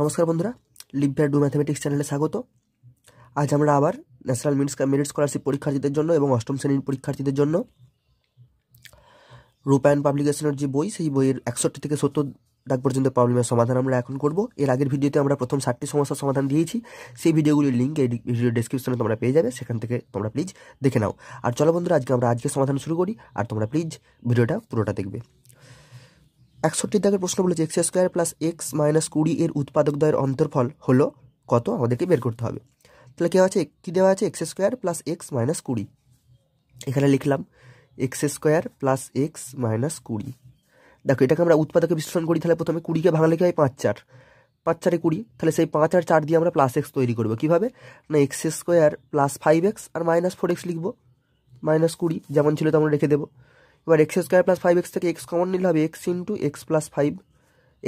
নমস্কার বন্ধুরা লিভিয়ার do mathematics চ্যানেলে স্বাগত আজ আমরা আবার ন্যাশনাল মিনস মেরিট স্কলারশিপ পরীক্ষার্থীদের জন্য এবং অষ্টম শ্রেণীর পরীক্ষার্থীদের জন্য রূপায়ণ পাবলিকেশনের যে বই সেই বইয়ের একষট্টি থেকে সত্তর দাগ পর্যন্ত প্রবলেমের সমাধান আমরা এখন করব এর আগের ভিডিওতে আমরা প্রথম ষাটটি সমস্যার সমাধান দিয়েছি সেই ভিডিওগুলির লিঙ্ক এই ভিডিও ডিসক্রিপশনে তোমরা পেয়ে যাবে সেখান থেকে তোমরা প্লিজ দেখে নাও আর চলো বন্ধুরা আজকে আমরা আজকে সমাধান শুরু করি আর তোমরা প্লিজ ভিডিওটা পুরোটা দেখবে একষট্টি দাগের প্রশ্ন বলেছে x square plus x minus কুড়ি এর উৎপাদক দ্বয়ের অন্তর্ফল হল কত আমাদেরকে বের করতে হবে তাহলে কেউ আছে কি দেওয়া আছে x square plus x minus কুড়ি এখানে লিখলাম x square plus x minus কুড়ি দেখো এটাকে আমরা উৎপাদকে বিশ্লেষণ করি তাহলে প্রথমে কুড়িকে ভাঙলে কি হয় পাঁচ চার পাঁচ চারে কুড়ি তাহলে সেই পাঁচ আর চার দিয়ে আমরা প্লাস এক্স তৈরি করবো কীভাবে না x square plus five x আর মাইনাস ফোর এক্স লিখবো মাইনাস কুড়ি যেমন ছিল তেমন রেখে দেবো এবার x square plus five x থেকে এক্স কমন নিলে হবে x into x plus five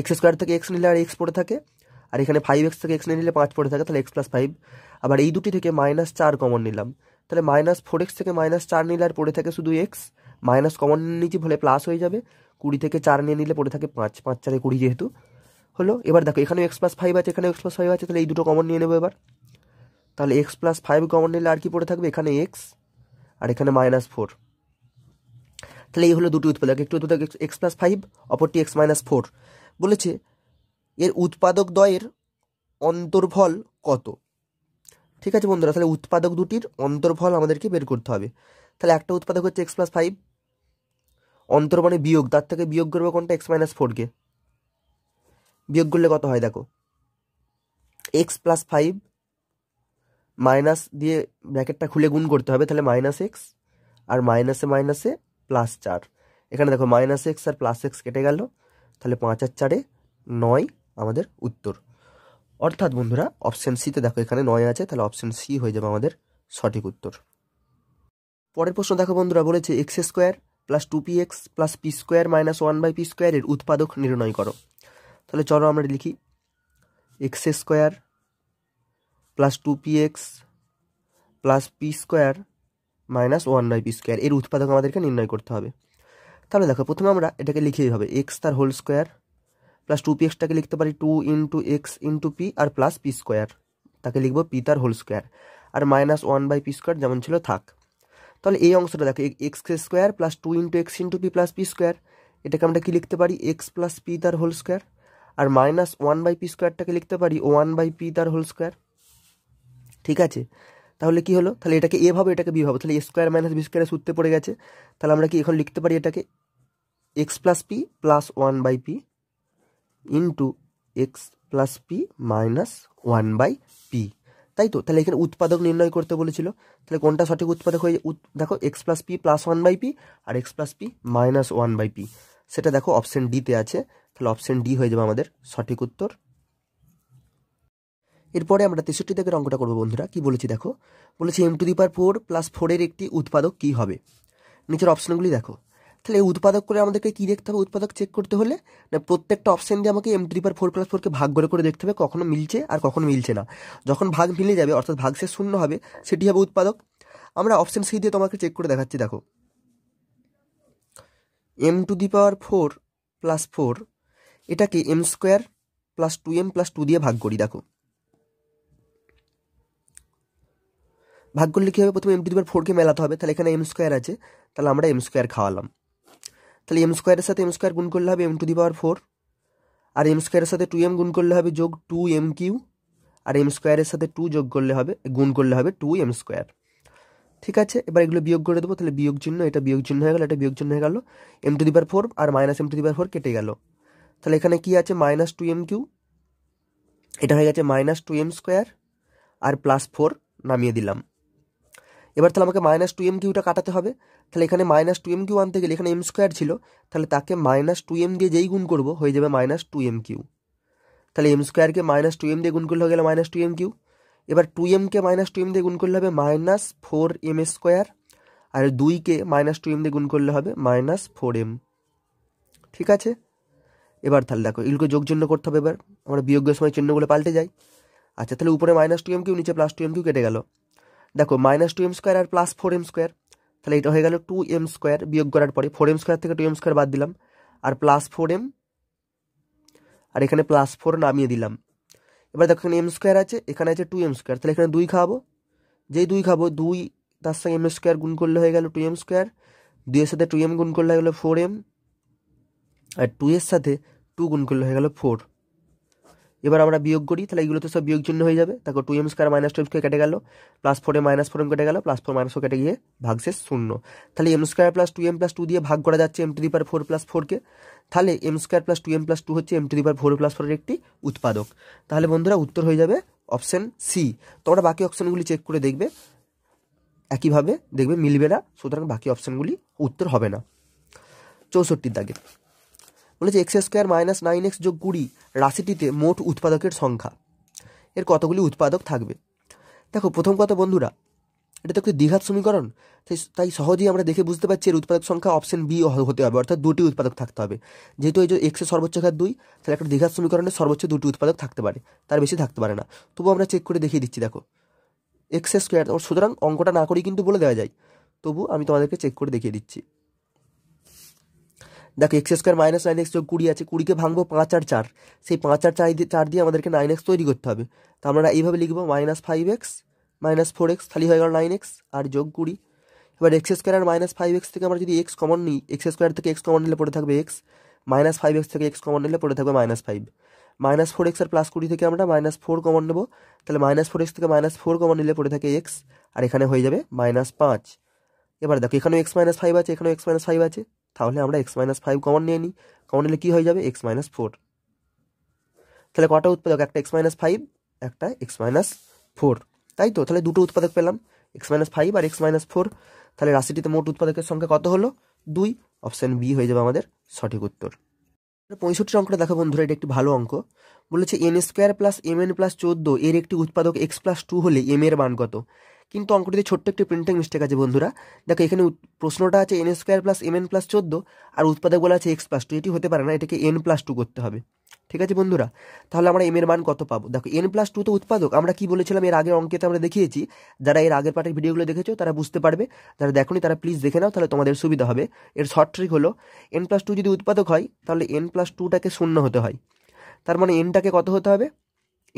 x square থেকে এক্স নিলে আর এক্স পড়ে থাকে আর এখানে ফাইভ এক্স থেকে এক্স নিলে পাঁচ পড়ে থাকে তাহলে এক্স প্লাস ফাইভ আবার এই দুটি থেকে মাইনাস চার কমন নিলাম তাহলে মাইনাস ফোর এক্স থেকে মাইনাস চার নিলে আর পড়ে থাকে শুধু এক্স মাইনাস কমন নিয়েছি ফলে প্লাস হয়ে যাবে কুড়ি থেকে চার নিয়ে নিলে পড়ে থাকে পাঁচ পাঁচ চারে কুড়ি যেহেতু হলো এবার দেখো এখানে এক্স প্লাস ফাইভ আছে এখানে এক্স প্লাস ফাইভ আছে তাহলে এই দুটো কমন নিয়ে নেবো এবার তাহলে এক্স প্লাস ফাইভ কমন নিলে আর কি পড়ে থাকবে এখানে এক্স আর এখানে মাইনাস ফোর তাহলে এই হলো দুটি উৎপাদক একটি উৎপাদক এক্স প্লাস ফাইভ অপরটি এক্স মাইনাস ফোর বলেছে এর উৎপাদক দ্বয়ের অন্তর্ভল কত ঠিক আছে বন্ধুরা তাহলে উৎপাদক দুটির অন্তর্ভল আমাদেরকে বের করতে হবে তাহলে একটা উৎপাদক হচ্ছে এক্স প্লাস ফাইভ অন্তর্বনে বিয়োগ তার থেকে বিয়োগ করবো কোনটা এক্স মাইনাস ফোরকে বিয়োগ করলে কত হয় দেখো এক্স প্লাস ফাইভ মাইনাস দিয়ে ব্র্যাকেটটা খুলে গুণ করতে হবে তাহলে মাইনাস এক্স আর মাইনাসে মাইনাসে প্লাস চার এখানে দেখো মাইনাস এক্স আর প্লাস এক্স কেটে গেল তাহলে পাঁচ আর চারে নয় আমাদের উত্তর অর্থাৎ বন্ধুরা অপশান সিতে দেখো এখানে নয় আছে তাহলে অপশান সি হয়ে যাবে আমাদের সঠিক উত্তর পরের প্রশ্ন দেখো বন্ধুরা বলেছে x square plus two p x plus p square minus one by p স্কোয়ারের উৎপাদক নির্ণয় করো তাহলে চলো আমরা লিখি x square plus two p x plus p square minus one by p square এর উৎপাদক আমাদেরকে নির্ণয় করতে হবে তাহলে দেখো প্রথমে আমরা এটাকে লিখেই হবে এক্স তার whole square plus two p এক্সটাকে লিখতে পারি two into x into p আর প্লাস পি স্কোয়ার তাকে লিখবো পি তার হোল স্কোয়ার আর minus one by p square যেমন ছিল থাক তাহলে এই অংশটা দেখো x square plus two into x into p plus p square এটাকে আমরা কি লিখতে পারি এক্স প্লাস পি তার হোল স্কোয়ার আর মাইনাস ওয়ান বাই পি স্কোয়ারটাকে লিখতে পারি ওয়ান বাই পি তার হোল স্কোয়ার ঠিক আছে তাহলে কি হলো তাহলে এটাকে এ ভাবো এটাকে বি ভাবো তাহলে এ স্কোয়ার মাইনাস বি স্কোয়ারের সূত্রে পড়ে গেছে তাহলে আমরা কি এখন লিখতে পারি এটাকে x plus p plus one by p into x plus p minus one by p তাই তো তাহলে এখানে উৎপাদক নির্ণয় করতে বলেছিল তাহলে কোনটা সঠিক উৎপাদক হয়ে দেখো x plus p plus one by p আর x plus p minus one by p সেটা দেখো অপশন ডিতে আছে তাহলে অপশন ডি হয়ে যাবে আমাদের সঠিক উত্তর এরপরে আমরা তেষট্টি দাগের অঙ্কটা করবো বন্ধুরা কি বলেছি দেখো বলেছি m to the power four plus ফোরের একটি উৎপাদক কি হবে নিচের অপশানগুলি দেখো তাহলে উৎপাদক করে আমাদেরকে কি দেখতে হবে উৎপাদক চেক করতে হলে না প্রত্যেকটা অপশান দিয়ে আমাকে m to the power four plus ফোরকে ভাগ করে করে দেখতে হবে কখনো মিলছে আর কখনো মিলছে না যখন ভাগ মিলে যাবে অর্থাৎ ভাগ সে শূন্য হবে সেটি হবে উৎপাদক আমরা অপশান সি দিয়ে তোমাকে চেক করে দেখাচ্ছি দেখো m to the power four plus four এটাকে m square plus two m plus two দিয়ে ভাগ করি দেখো ভাগ গুণ লিখি হবে তুমি m টু দি পাওয়ার 4 কে মেলাতে হবে তাহলে এখানে m স্কয়ার আছে তাহলে আমরা m স্কয়ার খাওয়ালাম তাহলে m স্কয়ার এর সাথে m স্কয়ার গুণ করলে হবে m টু দি পাওয়ার 4 আর m স্কয়ার এর সাথে 2m গুণ করলে হবে যোগ 2mq আর m স্কয়ার এর সাথে 2 যোগ করলে হবে গুণ করলে হবে 2m স্কয়ার ঠিক আছে এবার এগুলো বিয়োগ করে দেব তাহলে বিয়োগ চিহ্ন এটা বিয়োগ চিহ্ন হয়ে গেল এটা বিয়োগ চিহ্ন হয়ে গেল m টু দি পাওয়ার 4 আর -m টু দি পাওয়ার 4 কেটে গেল তাহলে এখানে কি আছে -2mq এটা হয়ে গেছে -2m স্কয়ার আর +4 নামিয়ে দিলাম এবার তাহলে আমাকে মাইনাস টু এম কিউটা কাটাতে হবে তাহলে এখানে মাইনাস টু এম কিউ আনতে গেলে এখানে এম স্কোয়ার ছিল তাহলে তাকে মাইনাস টু এম দিয়ে যেই গুণ করবো হয়ে যাবে মাইনাস টু এম কিউ তাহলে এম স্কোয়ারকে মাইনাস টু এম দিয়ে গুণ করলে হয়ে গেলে মাইনাস টু এম কিউ এবার টু এমকে মাইনাস টু এম দিয়ে গুণ করলে হবে মাইনাস ফোর এম স্কোয়ার আর দুইকে মাইনাস টু এম দিয়ে গুণ করলে হবে মাইনাস ফোর এম ঠিক আছে এবার তাহলে দেখো এগুলোকে যোগ চিহ্ন করতে হবে এবার আমরা বিয়োগের সময় চিহ্নগুলো পাল্টে যাই আচ্ছা তাহলে উপরে মাইনাস টু এম কিউ নিচে প্লাস টু এম কিউ কেটে গেল देखो -2m2 আর +4m2 তাহলে এটা হয়ে গেল 2m2 বিয়োগ করার পরে 4m2 থেকে 2m2 বাদ দিলাম আর +4m আর এখানে +4 নামিয়ে দিলাম এবার দেখো n2 আছে এখানে আছে 2m2 তাহলে এখানে 2 খাবো যেই 2 খাবো 2 তার সঙ্গে m2 গুণ করলে হয়ে গেল 2m2 2 এর সাথে 2m গুণ করলে হয়ে গেল 4m আর 2 এর সাথে 2 গুণ করলে হয়ে গেল 4 এবার আমরা বিয়োগ করি তাহলে এগুলো তো সব বিয়োগ চিহ্ন হয়ে যাবে তারপর two m square minus two m square কেটে গেল প্লাস ফোরে মাইনাস ফোর এম কেটে গেল প্লাস ফোর মাইনাস ফোর কেটে গিয়ে ভাগশেষ শূন্য তাহলে m square plus two m plus two দিয়ে ভাগ করা যাচ্ছে m to the power four plus ফোরকে তাহলে m square plus two m plus two হচ্ছে m to the power four plus ফোরের একটি উৎপাদক তাহলে বন্ধুরা উত্তর হয়ে যাবে অপশন সি তোমরা বাকি অপশনগুলি চেক করে দেখবে একইভাবে দেখবে মিলবে না সুতরাং বাকি অপশনগুলি উত্তর হবে না চৌষট্টির দাগে বলেছে x square minus nine x যোগ কুড়ি রাশিটিতে মোট উৎপাদকের সংখ্যা এর কতগুলি উৎপাদক থাকবে দেখো প্রথম কথা বন্ধুরা এটা তো একটি দ্বিঘাত সমীকরণ তাই সহজেই আমরা দেখে বুঝতে পারছি এর উৎপাদক সংখ্যা অপশন বি হতে হবে অর্থাৎ দুটি উৎপাদক থাকতে হবে যেহেতু এই যে এক্সের সর্বোচ্চ ঘাত দুই তাহলে একটা দ্বিঘাত সমীকরণে সর্বোচ্চ দুটি উৎপাদক থাকতে পারে তার বেশি থাকতে পারে না তবু আমরা চেক করে দেখিয়ে দিচ্ছি দেখো এক্স স্কোয়ার সুতরাং অঙ্কটা না করেই কিন্তু বলে দেওয়া যায় তবু আমি তোমাদেরকে চেক করে দেখিয়ে দিচ্ছি দেখো x square minus nine x যোগ কুড়ি আছে কুড়িকে ভাঙবো পাঁচ আর চার সেই পাঁচ আর চার দিয়ে চার দিয়ে আমাদেরকে নাইন এক্স তৈরি করতে হবে তো আমরা এইভাবে লিখবো minus five x minus four x খালি হয়ে গেল নাইন এক্স আর যোগ কুড়ি এবার এক্স স্কোয়ার আর মাইনাস ফাইভ এক্স থেকে আমরা যদি এক্স কমন নিই এক্স স্কোয়ার থেকে এক্স কমন নিলে পড়ে থাকবে এক্স মাইনাস ফাইভ এক্স থেকে এক্স কমন নিলে পড়ে থাকবে minus five minus four x আর প্লাস কুড়ি থেকে আমরা মাইনাস ফোর কমন নেবো তাহলে মাইনাস ফোর এক্স থেকে মাইনাস ফোর কমন নিলে পড়ে থাকে এক্স আর এখানে হয়ে যাবে মাইনাস পাঁচ এবার দেখো এখানেও এক্স মাইনাস ফাইভ আছে এখানেও এক্স মাইনাস ফাইভ আছে তাহলে আমরা এক্স মাইনাস ফাইভ কমন নিয়ে নিই কমন নিলে কী হয়ে যাবে এক্স মাইনাস ফোর তাহলে কটা উৎপাদক একটা এক্স মাইনাস ফাইভ একটা এক্স মাইনাস ফোর তাই তো তাহলে দুটো উৎপাদক পেলাম এক্স মাইনাস ফাইভ আর এক্স মাইনাস ফোর তাহলে রাশিটিতে মোট উৎপাদকের সংখ্যা কত হলো দুই অপশান বি হয়ে যাবে আমাদের সঠিক উত্তর পঁয়ষট্টি অঙ্কটা দেখো বন্ধুরা এটা একটি ভালো অঙ্ক বলেছে n square plus m n plus চোদ্দো এর একটি উৎপাদক এক্স প্লাস টু হলে এম এর মান কত কিন্তু অঙ্কটিতে ছোট্ট একটি প্রিন্টিং মিস্টেক আছে বন্ধুরা দেখো এখানে প্রশ্নটা আছে n square plus m n plus চোদ্দো আর উৎপাদক বলা আছে এক্স প্লাস টু এটি হতে পারে না এটাকে এন প্লাস টু করতে হবে ঠিক আছে বন্ধুরা তাহলে আমরা এম এর মান কত পাবো দেখো এন প্লাস টু তো উৎপাদক আমরা কি বলেছিলাম এর আগের অঙ্কেতে আমরা দেখিয়েছি যারা এর আগের পার্টের ভিডিওগুলো দেখেছো তারা বুঝতে পারবে যারা দেখোনি তারা প্লিজ দেখে নাও তাহলে তোমাদের সুবিধা হবে এর শর্ট ট্রিক হলো এন প্লাস টু যদি উৎপাদক হয় তাহলে এন প্লাস টুটাকে শূন্য হতে হয় তার মানে এনটাকে কত হতে হবে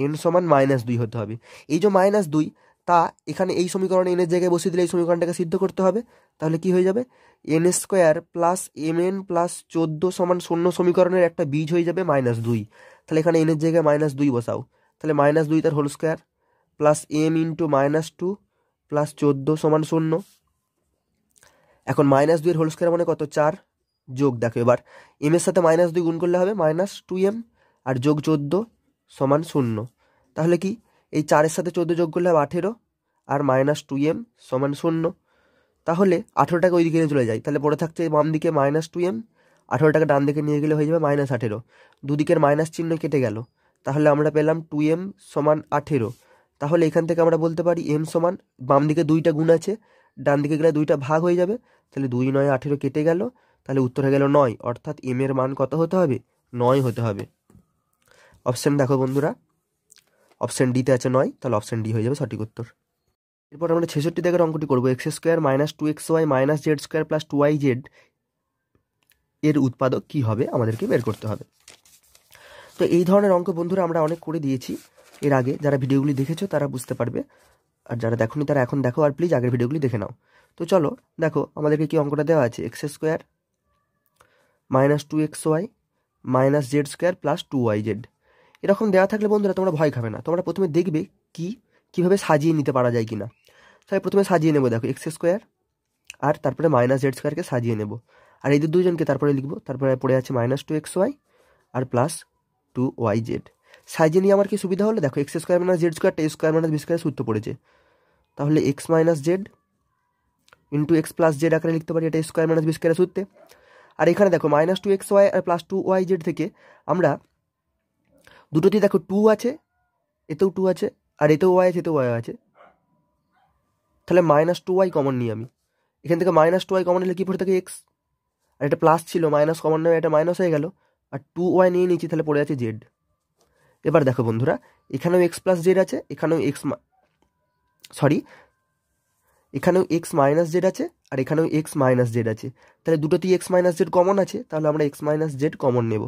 এন সমান মাইনাস দুই হতে হবে এই যে মাইনাস দুই তা এখানে এই সমীকরণে এনের জায়গায় বসিয়ে দিলে এই সমীকরণটাকে সিদ্ধ করতে হবে তাহলে কি হয়ে যাবে n square plus m n plus চোদ্দো সমান শূন্য সমীকরণের একটা বীজ হয়ে যাবে মাইনাস দুই তাহলে এখানে এনের জায়গায় মাইনাস দুই বসাও তাহলে মাইনাস দুই তার whole square plus m into minus two plus চোদ্দো সমান শূন্য এখন মাইনাস দুইয়ের হোল স্কোয়ার মানে কত চার যোগ দেখো এবার এম এর সাথে মাইনাস দুই গুণ করলে হবে মাইনাস টু এম আর যোগ চোদ্দো সমান শূন্য তাহলে কি এই চারের সাথে চোদ্দো যোগ করলে হবে আঠেরো আর মাইনাস টু এম সমান শূন্য তাহলে আঠেরোটাকে ওই দিকে নিয়ে চলে যায় তাহলে পড়ে থাকছে বাম দিকে মাইনাস টু এম আঠেরোটাকে ডান দিকে নিয়ে গেলে হয়ে যাবে মাইনাস আঠেরো দুদিকের মাইনাস চিহ্ন কেটে গেল তাহলে আমরা পেলাম টু এম সমান আঠেরো তাহলে এখান থেকে আমরা বলতে পারি এম সমান বাম দিকে দুইটা গুণ আছে ডান দিকে গেলে দুইটা ভাগ হয়ে যাবে তাহলে দুই নয় আঠেরো কেটে গেল তাহলে উত্তর হয়ে গেল নয় অর্থাৎ এম এর মান কত হতে হবে নয় হতে হবে অপশান দেখো বন্ধুরা অপশান ডিতে আছে নয় তাহলে অপশান ডি হয়ে যাবে সঠিক উত্তর এরপর আমরা ছেষট্টি থেকে অঙ্কটি করবো x square minus two x y minus z square plus two y z এর উৎপাদক কী হবে আমাদেরকে বের করতে হবে তো এই ধরনের অঙ্ক বন্ধুরা আমরা অনেক করে দিয়েছি এর আগে যারা ভিডিওগুলি দেখেছো তারা বুঝতে পারবে আর যারা দেখোনি তারা এখন দেখো আর প্লিজ আগের ভিডিওগুলি দেখে নাও তো চলো দেখো আমাদেরকে কি অঙ্কটা দেওয়া আছে x square minus two x y minus z square plus two y z এরকম দেওয়া থাকলে বন্ধুরা তোমরা ভয় খাবে না তোমরা প্রথমে দেখবে কি কিভাবে সাজিয়ে নিতে পারা যায় কি না তাই প্রথমে সাজিয়ে নেবো দেখো এক্স স্কোয়ার আর তারপরে মাইনাস জেড স্কোয়ারকে সাজিয়ে নেব আর এদের দুজনকে তারপরে লিখবো তারপরে পড়ে আছে মাইনাস টু এক্স ওয়াই আর প্লাস টু ওয়াই জেড সাজিয়ে নিয়ে আমার কি সুবিধা হলো দেখো x square minus z square স্কোয়ারটা স্কোয়ার মাইনাস বি স্কোয়ার সূত্র পড়েছে তাহলে x minus z into x plus z আকারে লিখতে পারি এটা স্কোয়ার মাইনাস বি স্কোয়ারের সূত্রে আর এখানে দেখো মাইনাস টু এক্স ওয়াই আর প্লাস টু ওয়াই জেড থেকে আমরা দুটোতেই দেখো টু আছে এতেও টু আছে আর এতেও ওয়াই আছে এতেও ওয়াই আছে তাহলে মাইনাস টু ওয়াই কমন নিই আমি এখান থেকে মাইনাস টু ওয়াই কমন নিলে কী পড়ে থাকে এক্স আর এটা প্লাস ছিল মাইনাস কমন নেবে এটা মাইনাস হয়ে গেল আর টু ওয়াই নিয়ে নিচ্ছি তাহলে পড়ে আছে জেড এবার দেখো বন্ধুরা এখানেও এক্স প্লাস জেড আছে এখানেও এক্স সরি এখানেও এক্স মাইনাস জেড আছে আর এখানেও এক্স মাইনাস জেড আছে তাহলে দুটোতেই এক্স মাইনাস জেড কমন আছে তাহলে আমরা এক্স মাইনাস জেড কমন নেব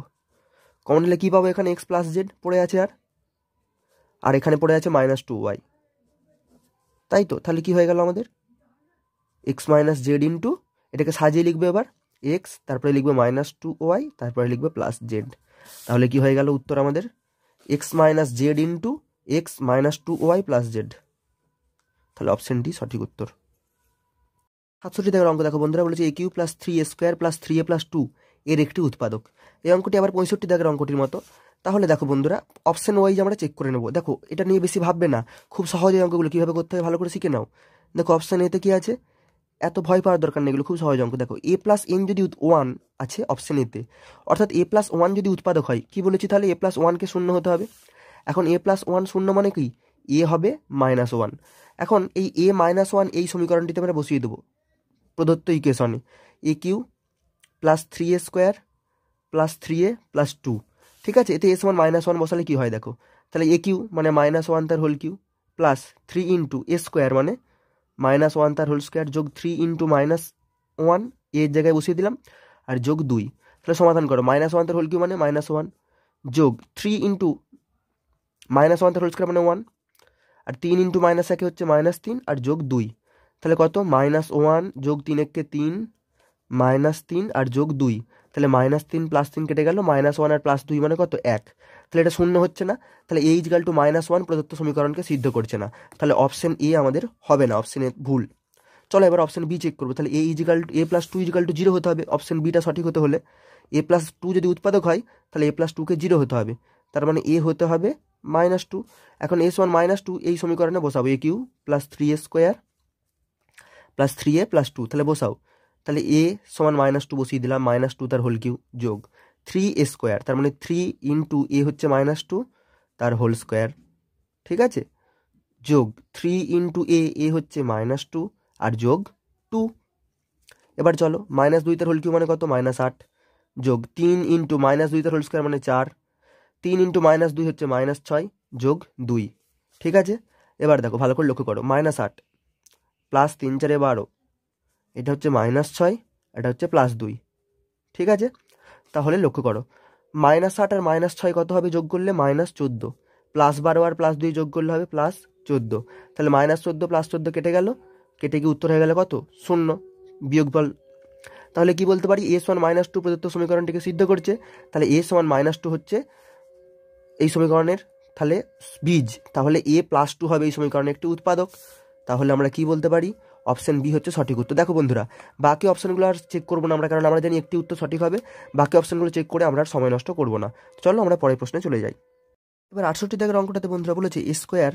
কমন নিলে কী পাবো এখানে এক্স প্লাস জেড পড়ে আছে আর আর এখানে পড়ে আছে মাইনাস টু ওয়াই তাই তো তাহলে কি হয়ে গেল আমাদের x minus z into এটাকে সাজিয়ে লিখবে এবার এক্স তারপরে লিখবে মাইনাস টু ওয়াই তারপরে লিখবে প্লাস জেড তাহলে কি হয়ে গেল উত্তর আমাদের x minus z into x minus two y plus z তাহলে অপশানটি সঠিক উত্তর সাতষট্টি থেকে অঙ্ক দেখো বন্ধুরা বলেছে a cube plus three a square plus three a plus two এর একটি উৎপাদক এই অঙ্কটি আবার পঁয়ষট্টি দাগের অঙ্কটির মতো তাহলে দেখো বন্ধুরা অপশান ওয়াইজ আমরা চেক করে নেবো দেখো এটা নিয়ে বেশি ভাববে না খুব সহজে অঙ্কগুলো কীভাবে করতে হবে ভালো করে শিখে নাও দেখো অপশান এতে কী আছে এত ভয় পাওয়ার দরকার নেই এগুলো খুব সহজ অঙ্ক দেখো এ প্লাস এন যদি ওয়ান আছে অপশান এতে অর্থাৎ এ প্লাস ওয়ান যদি উৎপাদক হয় কি বলেছি তাহলে এ প্লাস ওয়ানকে শূন্য হতে হবে এখন এ প্লাস ওয়ান শূন্য মানে কি এ হবে মাইনাস ওয়ান এখন এই এ মাইনাস ওয়ান এই সমীকরণটিতে আমরা বসিয়ে দেবো প্রদত্ত ইকুয়েশনে এ কিউ +3a2 + 3a + 2 ঠিক আছে এটা a = -1 বসালে কি হয় দেখো তাহলে a কিউ মানে -1 তার হোল কিউ + 3 * a2 মানে -1 তার হোল স্কয়ার যোগ 3 * -1 a এর জায়গায় বসিয়ে দিলাম আর যোগ 2 তাহলে সমাধান করো -1 তার হোল কিউ মানে -1 যোগ 3 * -1 তার হোল স্কয়ার মানে 1 আর 3 * -1 কে হচ্ছে -3 আর যোগ 2 তাহলে কত -1 যোগ 3 = 3 মাইনাস তিন আর যোগ দুই তাহলে মাইনাস তিন প্লাস তিন কেটে গেল মাইনাস ওয়ান আর প্লাস দুই মানে কত এক তাহলে এটা শূন্য হচ্ছে না তাহলে এইচ গাল টু মাইনাস ওয়ান প্রদত্ত সমীকরণকে সিদ্ধ করছে না তাহলে অপশন এ আমাদের হবে না অপশন এ ভুল চলো এবার অপশন বি চেক করবো তাহলে a equal a plus two equal two zero হতে হবে অপশন বিটা সঠিক হতে হলে এ প্লাস টু যদি উৎপাদক হয় তাহলে এ প্লাস টুকে জিরো হতে হবে তার মানে এ হতে হবে মাইনাস টু এখন এস ওয়ান মাইনাস টু এই সমীকরণে বসাবো a cube plus three a square plus three a plus two তাহলে বসাও তাহলে এ সমান মাইনাস টু বসিয়ে দিলাম মাইনাস টু তার হোল কিউ যোগ থ্রি এ স্কোয়ার তার মানে থ্রি ইন্টু এ হচ্ছে মাইনাস টু তার হোল স্কোয়ার ঠিক আছে যোগ থ্রি ইন্টু এ এ হচ্ছে মাইনাস টু আর যোগ টু এবার চলো মাইনাস দুই তার হোল কিউ মানে কত মাইনাস আট যোগ তিন ইন্টু মাইনাস দুই তার হোল স্কোয়ার মানে চার তিন ইন্টু মাইনাস দুই হচ্ছে মাইনাস ছয় যোগ দুই ঠিক আছে এবার দেখো ভালো করে লক্ষ্য করো মাইনাস আট প্লাস তিন চারে বারো এটা হচ্ছে মাইনাস ছয় এটা হচ্ছে প্লাস দুই ঠিক আছে তাহলে লক্ষ্য করো মাইনাস আট আর মাইনাস ছয় কত হবে যোগ করলে মাইনাস চোদ্দো প্লাস বারো আর প্লাস দুই যোগ করলে হবে প্লাস চোদ্দো তাহলে মাইনাস চোদ্দো প্লাস চোদ্দো কেটে গেল কেটে গিয়ে উত্তর হয়ে গেলে কত শূন্য বিয়োগফল তাহলে কি বলতে পারি এ সমান মাইনাস টু প্রদত্ত সমীকরণটিকে সিদ্ধ করছে তাহলে এ সমান মাইনাস টু হচ্ছে এই সমীকরণের তাহলে বীজ তাহলে এ প্লাস টু হবে এই সমীকরণের একটি উৎপাদক তাহলে আমরা কি বলতে পারি অপশান বি হচ্ছে সঠিক উত্তর দেখো বন্ধুরা বাকি অপশানগুলো আর চেক করবো না আমরা কারণ আমরা জানি একটি উত্তর সঠিক হবে বাকি অপশনগুলো চেক করে আমরা আর সময় নষ্ট করবো না চলো আমরা পরের প্রশ্নে চলে যাই এবার আটষট্টি টাকার অঙ্কটাতে বন্ধুরা বলেছে a square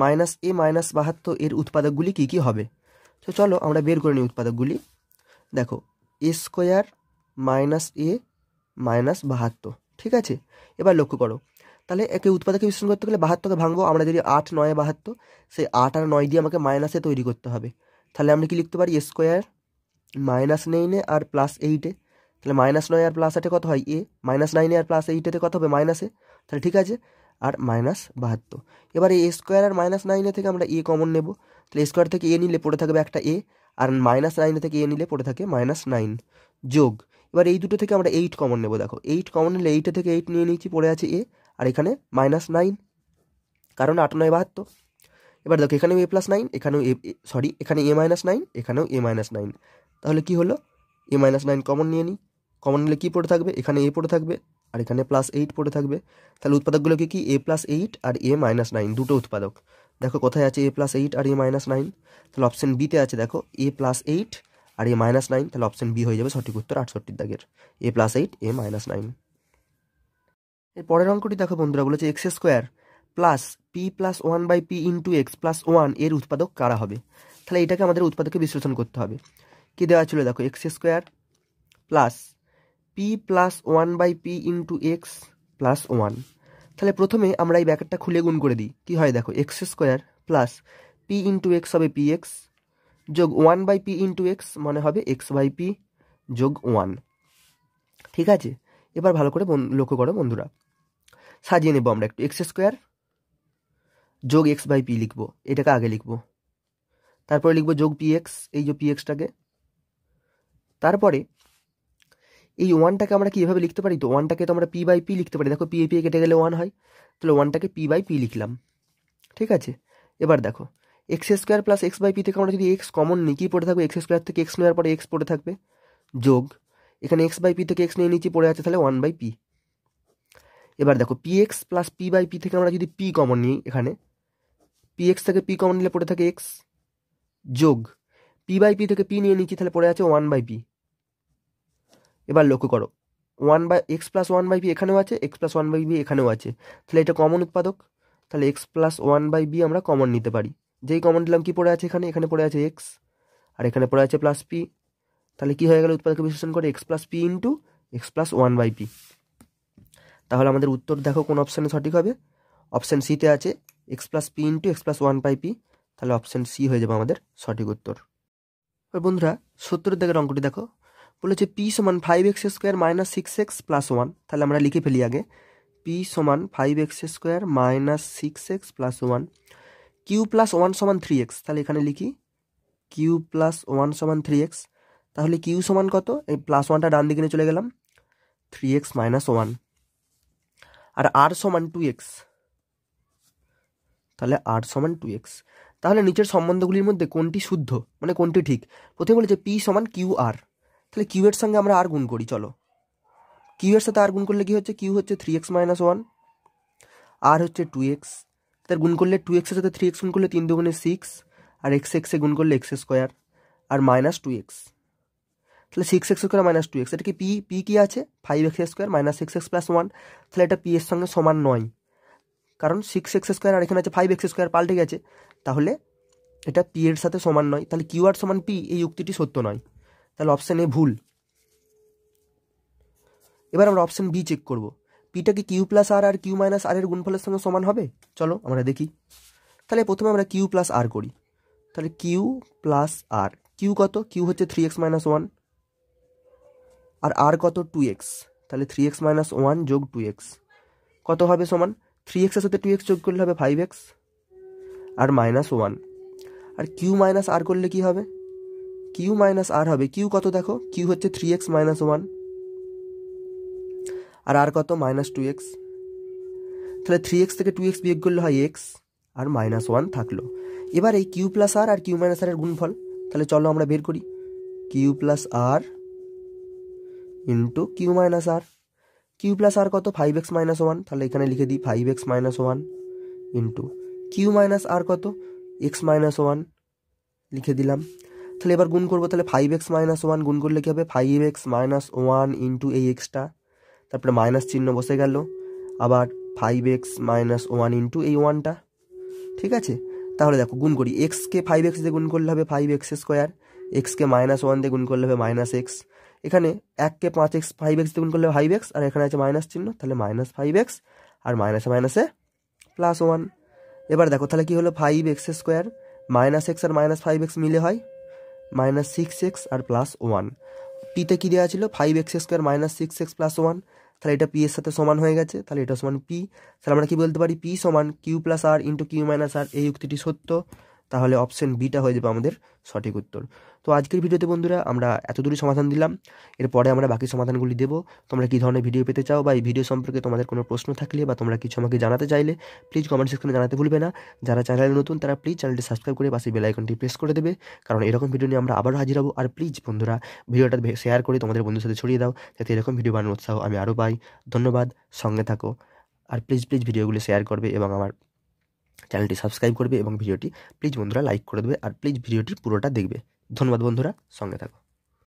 minus a minus বাহাত্তর এর উৎপাদকগুলি কী কী হবে তো চলো আমরা বের করে নিই উৎপাদকগুলি দেখো a square minus a minus বাহাত্তর ঠিক আছে এবার লক্ষ্য করো তাহলে একে উৎপাদকে বিশ্লেষণ করতে গেলে বাহাত্তকে ভাঙবো আমরা যদি আট নয় বাহাত্তর সেই আট আর নয় দিয়ে আমাকে মাইনাসে তৈরি করতে হবে তাহলে আমরা কি লিখতে পারি স্কোয়ার মাইনাস নাইনে আর প্লাস এইটে তাহলে মাইনাস নয় আর প্লাস আটে কত হয় এ মাইনাস নাইনে আর প্লাস এইটেতে কত হবে মাইনাসে তাহলে ঠিক আছে আর মাইনাস বাহাত্তর এবার এ স্কোয়ার আর মাইনাস নাইনে থেকে আমরা এ কমন নেব তাহলে স্কোয়ার থেকে এ নিলে পড়ে থাকবে একটা এ আর মাইনাস নাইনে থেকে এ নিলে পড়ে থাকে মাইনাস নাইন যোগ এবার এই দুটো থেকে আমরা এইট কমন নেব দেখো এইট কমন নিলে এইটে থেকে এইট নিয়ে নিয়েছি পড়ে আছে এ আর এখানে মাইনাস নাইন কারণ আট নয় বাহাত্তর এবার দেখো এখানেও এ প্লাস নাইন এখানেও এ সরি এখানে এ মাইনাস নাইন এখানেও এ মাইনাস নাইন তাহলে কি হলো এ মাইনাস নাইন কমন নিয়ে নিই কমন নিলে কী পড়ে থাকবে এখানে এ পড়ে থাকবে আর এখানে প্লাস এইট পড়ে থাকবে তাহলে উৎপাদকগুলোকে কি এ প্লাস এইট আর এ মাইনাস নাইন দুটো উৎপাদক দেখো কোথায় আছে এ প্লাস এইট আর এ মাইনাস নাইন তাহলে অপশন বিতে আছে দেখো এ প্লাস এইট আর এ মাইনাস নাইন তাহলে অপশন বি হয়ে যাবে সঠিক উত্তর আটষট্টির দাগের a plus eight a minus nine এর পরের অঙ্কটি দেখো বন্ধুরা বলেছে x square plus p plus one by p into x plus one এর উৎপাদক কারা হবে তাহলে এটাকে আমাদের উৎপাদকে বিশ্লেষণ করতে হবে কী দেওয়া ছিল দেখো x square plus p plus one by p into x plus one তাহলে প্রথমে আমরা এই ব্যাকেটটা খুলে গুণ করে দিই কী হয় দেখো x square plus p into x হবে পি এক্স যোগ one by p into x মানে হবে এক্স বাই পি যোগ ওয়ান ঠিক আছে এবার ভালো করে লক্ষ্য করো বন্ধুরা সাজিয়ে নেবো আমরা একটু এক্স স্কোয়ার যোগ এক্স বাই পি লিখবো এটাকে আগে লিখবো তারপরে লিখবো যোগ পি এক্স এই যে পি এক্সটাকে তারপরে এই ওয়ানটাকে আমরা কীভাবে লিখতে পারি তো ওয়ানটাকে তো আমরা পি বাই পি লিখতে পারি দেখো পি এ পি কেটে গেলে ওয়ান হয় তাহলে ওয়ানটাকে পি বাই পি লিখলাম ঠিক আছে এবার দেখো x square plus x by p থেকে আমরা যদি এক্স কমন নিই কী পড়ে থাকবে এক্স স্কোয়ার থেকে এক্স নেওয়ার পরে এক্স পড়ে থাকবে যোগ এখানে এক্স বাই পি থেকে এক্স নিয়ে নিচে পড়ে আছে তাহলে ওয়ান বাই পি এবার দেখো p x plus p by p থেকে আমরা যদি পি কমন নিই এখানে পি এক্স থেকে পি কমন নিলে পড়ে থাকে এক্স যোগ পি বাই পি থেকে পি নিয়ে নিচ্ছি তাহলে পড়ে আছে ওয়ান বাই পি এবার লক্ষ্য করো one by x plus one by p এখানেও আছে x plus one by b এখানেও আছে তাহলে এটা কমন উৎপাদক তাহলে x plus one by b আমরা কমন নিতে পারি যেই কমন দিলাম কি পড়ে আছে এখানে এখানে পড়ে আছে এক্স আর এখানে পড়ে আছে প্লাস পি তাহলে কি হয়ে গেলে উৎপাদকে বিশ্লেষণ করে x plus p into x plus one by p তাহলে আমাদের উত্তর দেখো কোন অপশানে সঠিক হবে অপশান সিতে আছে x plus p into x plus one by p তাহলে অপশান সি হয়ে যাবে আমাদের সঠিক উত্তর এবার বন্ধুরা সত্তরের দিকের অঙ্কটি দেখো বলেছে পি সমান five x square minus six x plus one তাহলে আমরা লিখে ফেলি আগে পি সমান five x square minus six x plus one q plus one সমান থ্রি এক্স তাহলে এখানে লিখি কিউ প্লাস ওয়ান সমান থ্রি এক্স তাহলে কিউ সমান কত এই প্লাস ওয়ানটা ডান দিকে নিয়ে চলে গেলাম থ্রি এক্স মাইনাস ওয়ান আর আর সমান টু এক্স তাহলে আর সমান টু এক্স তাহলে নিচের সম্বন্ধগুলির মধ্যে কোনটি শুদ্ধ মানে কোনটি ঠিক প্রথমে বলেছে পি সমান কিউ আর তাহলে কিউ এর সঙ্গে আমরা আর গুণ করি চলো কিউ এর সাথে আর গুণ করলে কি হচ্ছে কিউ হচ্ছে three x minus one r হচ্ছে টু এক্স তার গুণ করলে টু এক্সের সাথে থ্রি এক্স গুণ করলে তিন দুগুণে সিক্স আর এক্স এক্সে গুণ করলে এক্স স্কোয়ার আর মাইনাস টু এক্স তাহলে six x square minus two x এটা কি পি পি কি আছে five x square minus six x plus one তাহলে এটা পি এর সঙ্গে সমান নয় কারণ সিক্স এক্স স্কোয়ার আর এখানে আছে ফাইভ এক্স স্কোয়ার পাল্টে গেছে তাহলে এটা পি এর সাথে সমান নয় তাহলে কিউ আর সমান পি এই উক্তিটি সত্য নয় তাহলে অপশান এ ভুল এবার আমরা অপশান বি চেক করব পিটা কি কিউ প্লাস আর আর কিউ মাইনাস আর এর গুণফলের সঙ্গে সমান হবে চলো আমরা দেখি তাহলে প্রথমে আমরা কিউ প্লাস আর করি তাহলে কিউ প্লাস আর কিউ কত কিউ হচ্ছে থ্রি এক্স মাইনাস ওয়ান আর আর কত টু এক্স তাহলে থ্রি এক্স মাইনাস ওয়ান যোগ টু এক্স কত হবে সমান থ্রি এক্সের সাথে টু এক্স যোগ করলে হবে ফাইভ এক্স আর মাইনাস ওয়ান আর কিউ মাইনাস আর করলে কি হবে কিউ মাইনাস আর হবে কিউ কত দেখো কিউ হচ্ছে থ্রি এক্স মাইনাস ওয়ান আর আর কত মাইনাস টু এক্স তাহলে থ্রি এক্স থেকে টু এক্স বিয়োগ করলে হয় এক্স আর মাইনাস ওয়ান থাকলো এবার এই কিউ প্লাস আর আর কিউ মাইনাস আর এর গুণফল তাহলে চলো আমরা বের করি q plus r into q minus r q plus r কত ফাইভ এক্স মাইনাস ওয়ান তাহলে এখানে লিখে দিই five x minus one into q minus r কত এক্স মাইনাস ওয়ান লিখে দিলাম তাহলে এবার গুণ করবো তাহলে ফাইভ এক্স মাইনাস ওয়ান গুণ করলে কী হবে five x minus one into এই এক্সটা তারপরে মাইনাস চিহ্ন বসে গেল আবার five x minus one into এই ওয়ানটা ঠিক আছে তাহলে দেখো গুণ করি এক্সকে ফাইভ এক্স দিয়ে গুণ করলে হবে ফাইভ এক্স স্কোয়ার এক্সকে মাইনাস ওয়ান দিয়ে গুণ করলে হবে মাইনাস এক্স এখানে এককে পাঁচ এক্স ফাইভ এক্স দ্বিগুণ করলে ফাইভ এক্স আর এখানে আছে মাইনাস চিহ্ন তাহলে মাইনাস ফাইভ এক্স আর মাইনাসে মাইনাসে প্লাস ওয়ান এবার দেখো তাহলে কী হলো five x square minus x আর মাইনাস ফাইভ এক্স মিলে হয় মাইনাস সিক্স এক্স আর প্লাস ওয়ান পিতে কী দেওয়া ছিল five x square minus six x plus one তাহলে এটা পি এর সাথে সমান হয়ে গেছে তাহলে এটা সমান পি তাহলে আমরা কি বলতে পারি পি সমান q plus r into q minus r এই উক্তিটি সত্য তাহলে অপশন বিটা হয়ে যাবে আমাদের সঠিক উত্তর তো আজকের ভিডিওতে বন্ধুরা আমরা এতদূরই সমাধান দিলাম এরপরে আমরা বাকি সমাধানগুলি দেবো তোমরা কী ধরনের ভিডিও পেতে চাও বা এই ভিডিও সম্পর্কে তোমাদের কোনো প্রশ্ন থাকলে বা তোমরা কিছু আমাকে জানাতে চাইলে প্লিজ কমেন্ট সেকশনে জানাতে ভুলবে না যারা চ্যানেলে নতুন তারা প্লিজ চ্যানেলটি সাবস্ক্রাইব করে পাশে বেলাইকনটি প্রেস করে দেবে কারণ এরকম ভিডিও নিয়ে আমরা আবারও হাজির হবো আর প্লিজ বন্ধুরা ভিডিওটা শেয়ার করে তোমাদের বন্ধুর সাথে ছড়িয়ে দাও যাতে এরকম ভিডিও বানানোর উৎসাহ আমি আরও পাই ধন্যবাদ সঙ্গে থাকো আর প্লিজ প্লিজ ভিডিওগুলি শেয়ার করবে এবং আমার চ্যানেলটি সাবস্ক্রাইব করবে এবং ভিডিওটি প্লিজ বন্ধুরা লাইক করে দেবে আর প্লিজ ভিডিওটি পুরোটা দেখবে ধন্যবাদ বন্ধুরা সঙ্গে থাকো